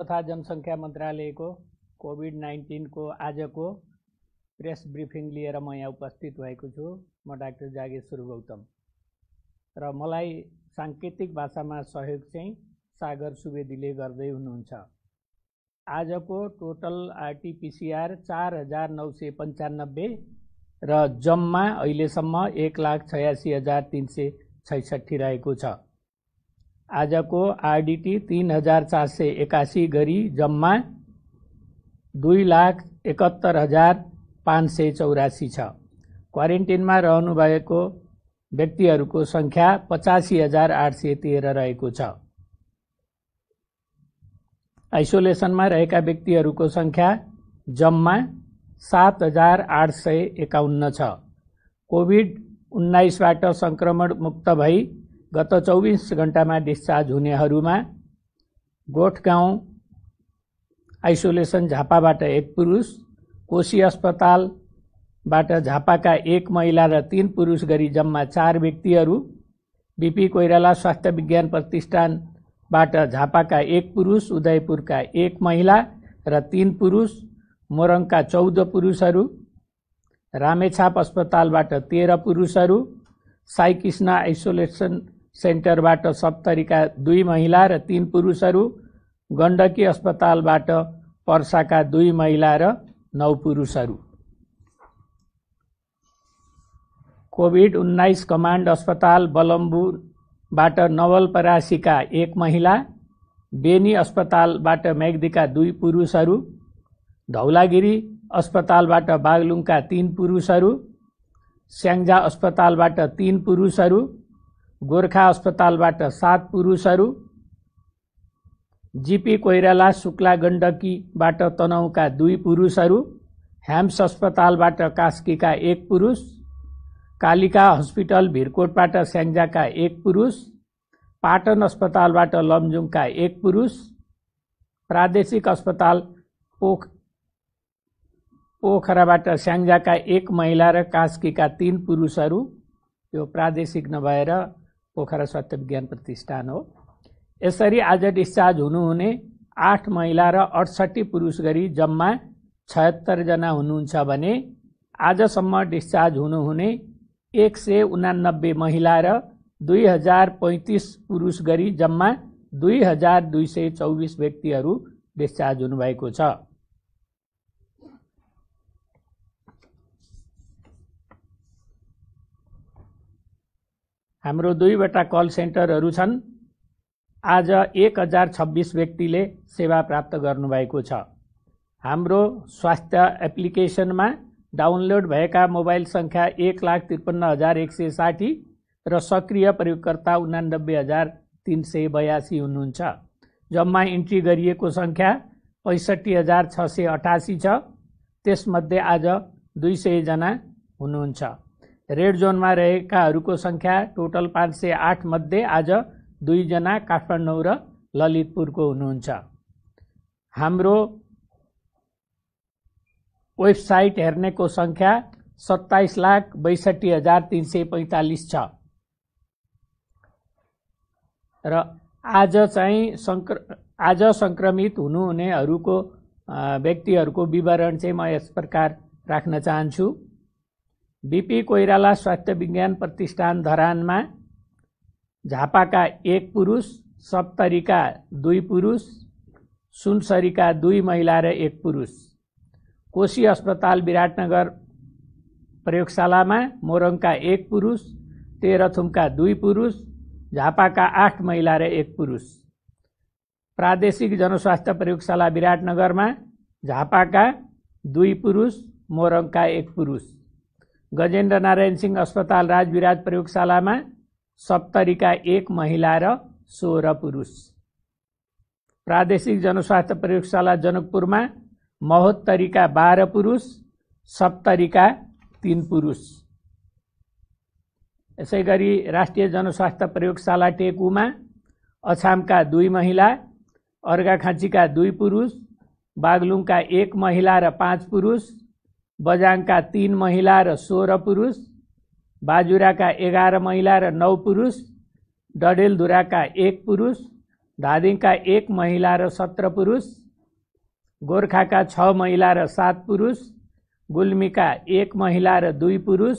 तथा जनसङ्ख्या मन्त्रालयको कोभिड नाइन्टिनको आजको प्रेस ब्रिफिङ लिएर म यहाँ उपस्थित भएको छु म डाक्टर जागेश्वर गौतम र मलाई साङ्केतिक भाषामा सहयोग चाहिँ सागर सुवेदीले गर्दै हुनुहुन्छ आजको टोटल आरटिपिसिआर चार हजार नौ सय पन्चानब्बे र जम्मा अहिलेसम्म एक लाख छयासी हजार तिन सय छैसठी रहेको छ आजको आरडिटी तिन हजार चार सय एकासी गरी जम्मा दुई लाख एकहत्तर हजार पाँच सय चौरासी छ क्वारेन्टिनमा रहनुभएको व्यक्तिहरूको सङ्ख्या पचासी हजार आठ सय तेह्र रहेको छ आइसोलेसनमा रहेका व्यक्तिहरूको सङ्ख्या जम्मा सात हजार आठ सय एकाउन्न छ कोभिड उन्नाइसबाट सङ्क्रमण मुक्त भई गत चौबिस घन्टामा डिस्चार्ज हुनेहरूमा गाउँ आइसोलेसन झापाबाट एक पुरुष कोशी अस्पतालबाट झापाका एक महिला र तीन पुरुष गरी जम्मा चार व्यक्तिहरू बिपी कोइराला स्वास्थ्य विज्ञान प्रतिष्ठानबाट झापाका एक पुरुष उदयपुरका एक महिला र तीन पुरुष मोरङका चौध पुरुषहरू रामेछाप अस्पतालबाट तेह्र पुरुषहरू साईकृष्ण आइसोलेसन सेन्टरबाट सप्तरीका दुई महिला र तीन पुरुषहरू गण्डकी अस्पतालबाट पर्साका दुई महिला र नौ पुरुषहरू कोभिड उन्नाइस कमान्ड अस्पताल बलम्बुबाट नवलपरासीका एक महिला बेनी अस्पतालबाट मेग्दीका दुई पुरुषहरू धौलागिरी अस्पतालबाट बागलुङका तीन पुरुषहरू स्याङ्जा अस्पतालबाट तीन पुरुषहरू गोर्खा अस्पतालबाट सात पुरुषहरू जिपी कोइराला शुक्ला गण्डकीबाट तनहुका दुई पुरुषहरू ह्याम्स अस्पतालबाट कास्कीका एक पुरुष कालिका हस्पिटल भिरकोटबाट स्याङ्जाका एक पुरुष पाटन अस्पतालबाट लमजुङका एक पुरुष प्रादेशिक अस्पताल पोख पोखराबाट स्याङ्जाका एक महिला र कास्कीका तिन पुरुषहरू यो प्रादेशिक नभएर पोखरा स्वास्थ्य विज्ञान प्रतिष्ठान हो यसरी आज डिस्चार्ज हुनुहुने आठ महिला र अडसट्ठी पुरुष गरी जम्मा छयत्तरजना हुनुहुन्छ भने आजसम्म डिस्चार्ज हुनुहुने एक सय उनानब्बे महिला र दुई हजार पैँतिस पुरुष गरी जम्मा दुई हजार दुई सय चौबिस व्यक्तिहरू डिस्चार्ज हुनुभएको छ हम दुईवटा कल सेंटर आज एक हजार छब्बीस व्यक्ति सेवा प्राप्त करूक हम स्वास्थ्य एप्लिकेशन में डाउनलोड भैया मोबाइल संख्या एक लाख त्रिपन्न हजार एक सौ साठी रक्रिय प्रयोगकर्ता उन्नबे हजार तीन सौ बयासी हो जम्मा इंट्री कर संख्या पैंसठी हजार छ सौ अठासी छ आज दुई सौ हुनुहुन्छ रेड जोन जोनमा को संख्या टोटल पांच सौ आठ मध्य आज दुईजना काठमंडू र को हम वेबसाइट वेबसाइट को संख्या सत्ताइस लाख बैसठी हजार तीन सौ पैंतालीस छ आज संक्रमित होने व्यक्ति को विवरण चाहिँ म यस प्रकार राख्न बिपी कोइराला स्वास्थ्य विज्ञान प्रतिष्ठान धरानमा झापाका एक पुरुष सप्तरीका दुई पुरुष सुनसरीका दुई महिला र एक पुरुष कोशी अस्पताल विराटनगर प्रयोगशालामा मोरङका एक पुरुष तेह्रथुमका दुई पुरुष झापाका आठ महिला र एक पुरुष प्रादेशिक जनस्वास्थ्य प्रयोगशाला विराटनगरमा झापाका दुई पुरुष मोरङका एक पुरुष गजेन्द्र नारायण सिंह अस्पताल राजविराज प्रयोगशालामा सप्तरीका एक महिला र सोह्र पुरुष प्रादेशिक जनस्वास्थ्य प्रयोगशाला जनकपुरमा महोत्तरीका बाह्र पुरुष सप्तरीका तिन पुरुष यसै गरी राष्ट्रिय जनस्वास्थ्य प्रयोगशाला टेकुमा अछामका दुई महिला अर्घाखाँचीका दुई पुरुष बागलुङका एक महिला र पाँच पुरुष बजाङका तीन महिला र सोह्र पुरुष बाजुराका एघार महिला र नौ पुरुष डडेलधुराका एक पुरुष धादिङका एक महिला र सत्र पुरुष गोर्खाका छ महिला र सात पुरुष गुल्मीका एक महिला र दुई पुरुष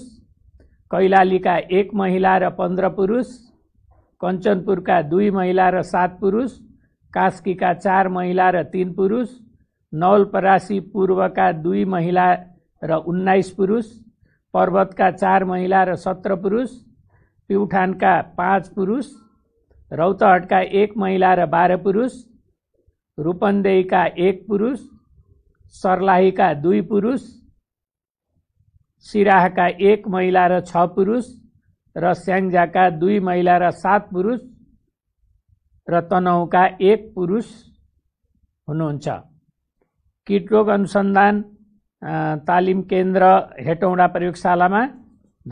कैलालीका एक महिला र पन्ध्र पुरुष कञ्चनपुरका दुई महिला र सात पुरुष कास्कीका चार महिला र तिन पुरुष नौलपरासी पूर्वका दुई महिला र उन्नाइस पुरुष पर्वतका चार महिला र सत्र पुरुष प्युठानका पाँच पुरुष रौतहटका एक महिला र बाह्र पुरुष रूपन्देहीका एक पुरुष सर्लाहीका दुई पुरुष सिराहका एक महिला र छ पुरुष र स्याङ्जाका दुई महिला र सात पुरुष र तनहुका एक पुरुष हुनुहुन्छ किटरोग अनुसन्धान तालिम केन्द्र हेटौँडा प्रयोगशालामा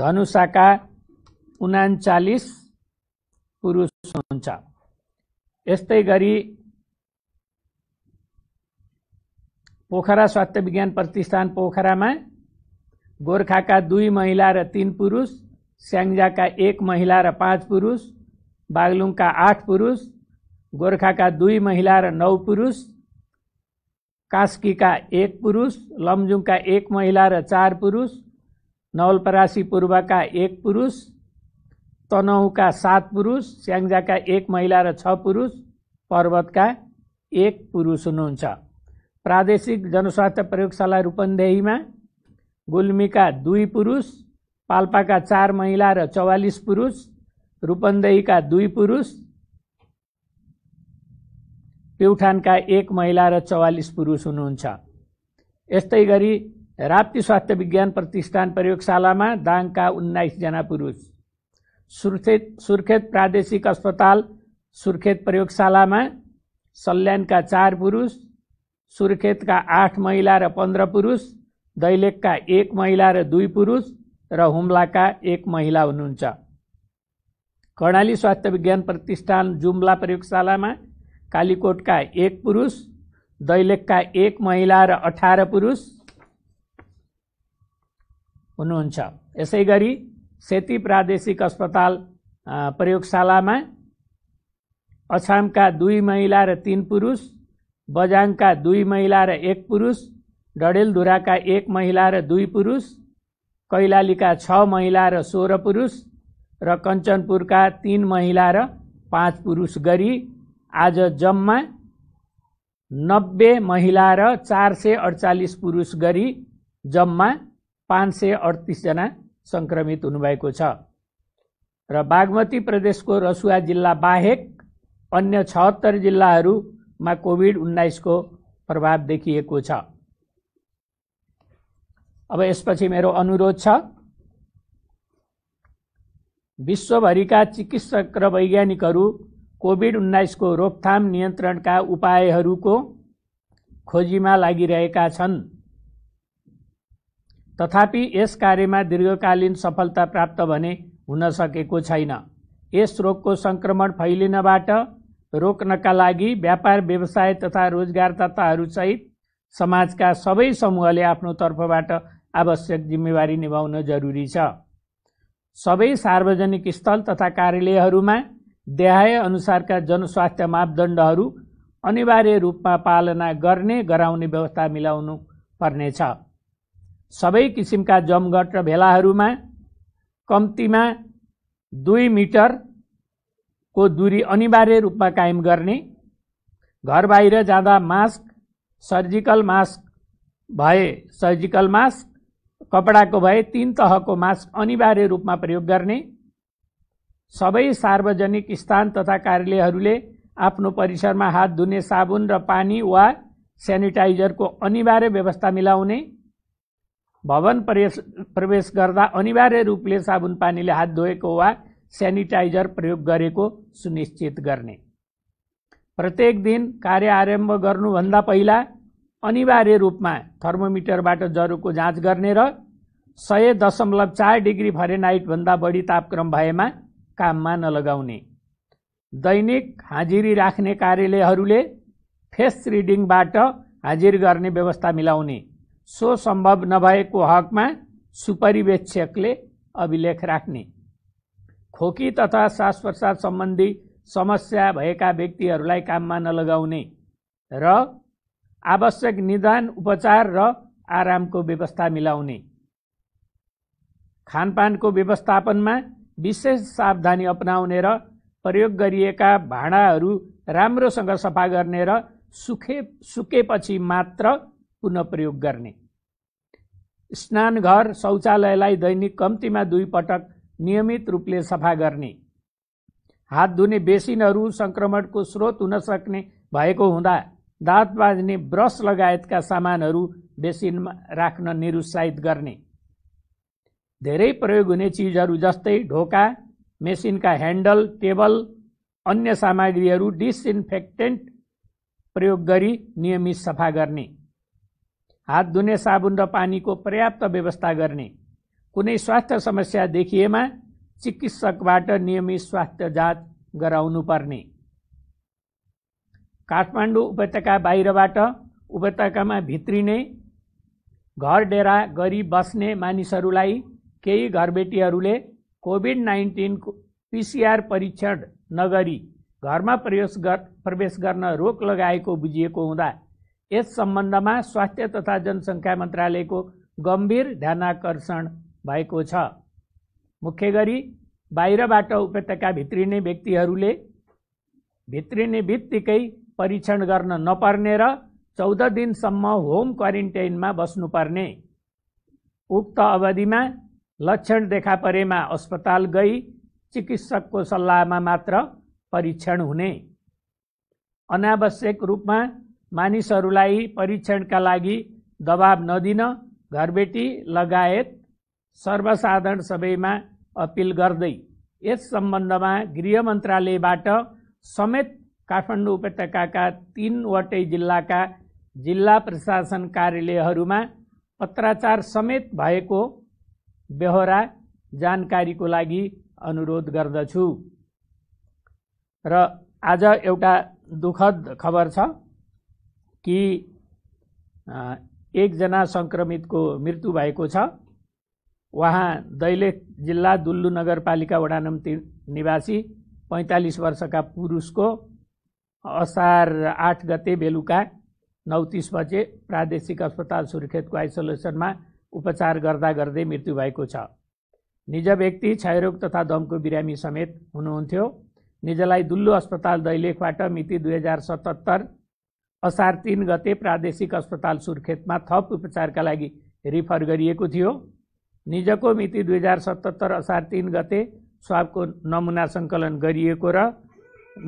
धनुषाका उनाचालिस पुरुष हुन्छ यस्तै गरी पोखरा स्वास्थ्य विज्ञान प्रतिष्ठान पोखरामा गोर्खाका दुई महिला र तिन पुरुष स्याङ्जाका एक महिला र पाँच पुरुष बागलुङका आठ पुरुष गोर्खाका दुई महिला र नौ पुरुष कास्कीका एक पुरुष लमजुङका एक महिला र चार पुरुष नवलपरासी पूर्वका एक पुरुष तनहुका सात पुरुष स्याङ्जाका एक महिला र छ पुरुष पर्वतका एक पुरुष हुनुहुन्छ प्रादेशिक जनस्वास्थ्य प्रयोगशाला रूपन्देहीमा गुल्मीका दुई पुरुष पाल्पाका चार महिला र चौवालिस पुरुष रूपन्देहीका दुई पुरुष प्युठानका एक महिला र चौवालिस पुरुष हुनुहुन्छ यस्तै गरी राप्ती स्वास्थ्य विज्ञान प्रतिष्ठान प्रयोगशालामा दाङका उन्नाइसजना पुरुष सुर्खेत सुर्खेत प्रादेशिक अस्पताल सुर्खेत प्रयोगशालामा सल्यानका चार पुरुष सुर्खेतका आठ महिला र पन्ध्र पुरुष दैलेखका एक महिला र दुई पुरुष र हुम्लाका एक महिला हुनुहुन्छ कर्णाली स्वास्थ्य विज्ञान प्रतिष्ठान जुम्ला प्रयोगशालामा कालीकोटका एक पुरुष दैलेखका एक महिला र अठार पुरुष हुनुहुन्छ यसै गरी सेती प्रादेशिक अस्पताल प्रयोगशालामा अछामका दुई महिला र तिन पुरुष बजाङका दुई महिला र एक पुरुष डडेलधुराका एक महिला र दुई पुरुष कैलालीका छ महिला र सोह्र पुरुष र कञ्चनपुरका तीन महिला र पाँच पुरुष गरी आज जम्मा नब्बे महिला र चार सय अडचालिस पुरुष गरी जम्मा पाँच सय अडतिसजना सङ्क्रमित हुनुभएको छ र बागमती प्रदेशको रसुवा जिल्ला बाहेक अन्य छहत्तर जिल्लाहरूमा कोभिड उन्नाइसको प्रभाव देखिएको छ अब यसपछि मेरो अनुरोध छ विश्वभरिका चिकित्सक र वैज्ञानिकहरू कोभिड उन्नाइसको रोकथाम नियन्त्रणका उपायहरूको खोजीमा लागिरहेका छन् तथापि यस कार्यमा दीर्घकालीन सफलता प्राप्त भने हुन सकेको छैन यस रोगको सङ्क्रमण फैलिनबाट रोक्नका लागि व्यापार व्यवसाय तथा रोजगारदाताहरूसहित समाजका सबै समूहले आफ्नो तर्फबाट आवश्यक जिम्मेवारी निभाउन जरुरी छ सबै सार्वजनिक स्थल तथा कार्यालयहरूमा देहाय अनुसारका जनस्वास्थ्य मापदण्डहरू अनिवार्य रूपमा पालना गर्ने गराउने व्यवस्था मिलाउनु पर्नेछ सबै किसिमका जमघट र भेलाहरूमा कम्तीमा दुई मिटरको दूरी अनिवार्य रूपमा कायम गर्ने घर बाहिर जाँदा मास्क सर्जिकल मास्क भए सर्जिकल मास्क कपडाको भए तिन तहको मास्क अनिवार्य रूपमा प्रयोग गर्ने सबै सार्वजनिक स्थान तथा कार्यालयहरूले आफ्नो परिसरमा हात धुने साबुन र पानी वा सेनिटाइजरको अनिवार्य व्यवस्था मिलाउने भवन प्रवेश प्रवेश गर्दा अनिवार्य रूपले साबुन पानीले हात धोएको वा सेनिटाइजर प्रयोग गरेको सुनिश्चित गर्ने प्रत्येक दिन कार्य आरम्भ गर्नुभन्दा पहिला अनिवार्य रूपमा थर्मोमिटरबाट ज्वरोको जाँच गर्ने र सय दशमलव चार डिग्री फरेनाइटभन्दा बढी तापक्रम भएमा काममा नलगाउने दैनिक हाजिरी राख्ने कार्यालयहरूले फेस रिडिङबाट हाजिर गर्ने व्यवस्था मिलाउने सो सम्भव नभएको हकमा सुपरिवेक्षकले अभिलेख राख्ने खोकी तथा श्वास प्रश्वास सम्बन्धी समस्या भएका व्यक्तिहरूलाई काममा नलगाउने र आवश्यक निदान उपचार र आरामको व्यवस्था मिलाउने खानपानको व्यवस्थापनमा विशेष सावधानी अपनाउने र प्रयोग गरिएका भाँडाहरू राम्रोसँग सफा गर्ने र सुखे सुकेपछि मात्र पुनः प्रयोग गर्ने स्नानघर शौचालयलाई दैनिक कम्तीमा दुई पटक नियमित रूपले सफा गर्ने हात धुने बेसिनहरू सङ्क्रमणको स्रोत हुन सक्ने भएको हुँदा दाँत बाँध्ने ब्रस लगायतका सामानहरू बेसिनमा राख्न निरुत्साहित गर्ने धेरै प्रयोग हुने चिजहरू जस्तै ढोका मेसिनका ह्यान्डल टेबल अन्य सामग्रीहरू डिसइन्फेक्टेन्ट प्रयोग गरी नियमित सफा गर्ने हात धुने साबुन र पानीको पर्याप्त व्यवस्था गर्ने कुनै स्वास्थ्य समस्या देखिएमा चिकित्सकबाट नियमित स्वास्थ्य जाँच गराउनु पर्ने काठमाडौँ उपत्यका बाहिरबाट उपत्यकामा भित्रिने घर डेरा गरी बस्ने मानिसहरूलाई केही घरबेटीहरूले कोभिड नाइन्टिनको पिसिआर परीक्षण नगरी घरमा प्रवेश गर प्रवेश गर्न रोक लगाएको बुझिएको हुँदा यस सम्बन्धमा स्वास्थ्य तथा जनसङ्ख्या मन्त्रालयको गम्भीर ध्यानाकर्षण भएको छ मुख्य गरी बाहिरबाट उपत्यका भित्रिने व्यक्तिहरूले भित्रिने बित्तिकै परीक्षण गर्न नपर्ने र चौध दिनसम्म होम क्वारेन्टाइनमा बस्नुपर्ने उक्त अवधिमा लक्षण देखा परेमा अस्पताल गई चिकित्सकको सल्लाहमा मात्र परीक्षण हुने अनावश्यक रूपमा मानिसहरूलाई परीक्षणका लागि दबाब नदिन घरबेटी लगायत सर्वसाधारण सबैमा अपिल गर्दै यस सम्बन्धमा गृह मन्त्रालयबाट समेत काठमाडौँ उपत्यकाका तिनवटै जिल्लाका जिल्ला प्रशासन कार्यालयहरूमा पत्राचार समेत भएको बेहोरा जानकारीको लागि अनुरोध गर्दछु र आज एउटा दुःखद खबर छ कि एकजना सङ्क्रमितको मृत्यु भएको छ उहाँ दैलेख जिल्ला दुल्लु नगरपालिका वडा निवासी पैँतालिस वर्षका पुरुषको असार आठ गते बेलुका नौतिस बजे प्रादेशिक अस्पताल सुर्खेतको आइसोलेसनमा उपचार गर्दा गर्दै मृत्यु भएको छ निज व्यक्ति क्षयरोग तथा दमको बिरामी समेत हुनुहुन्थ्यो निजलाई दुल्लो अस्पताल दैलेखबाट मिति दुई हजार सतहत्तर असार तिन गते प्रादेशिक अस्पताल सुर्खेतमा थप उपचारका लागि रिफर गरिएको थियो निजको मिति दुई हजार सतहत्तर असार तिन गते स्वाबको नमुना सङ्कलन गरिएको र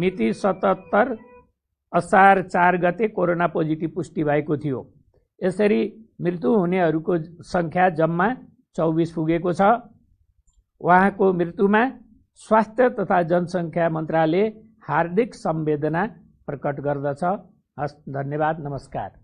मिति सतहत्तर असार चार गते कोरोना पोजिटिभ पुष्टि भएको थियो यसरी मृत्यु हुनेहरूको सङ्ख्या जम्मा चौबिस पुगेको छ उहाँको मृत्युमा स्वास्थ्य तथा जनसङ्ख्या मन्त्रालय हार्दिक सम्वेदना प्रकट गर्दछ हस् धन्यवाद नमस्कार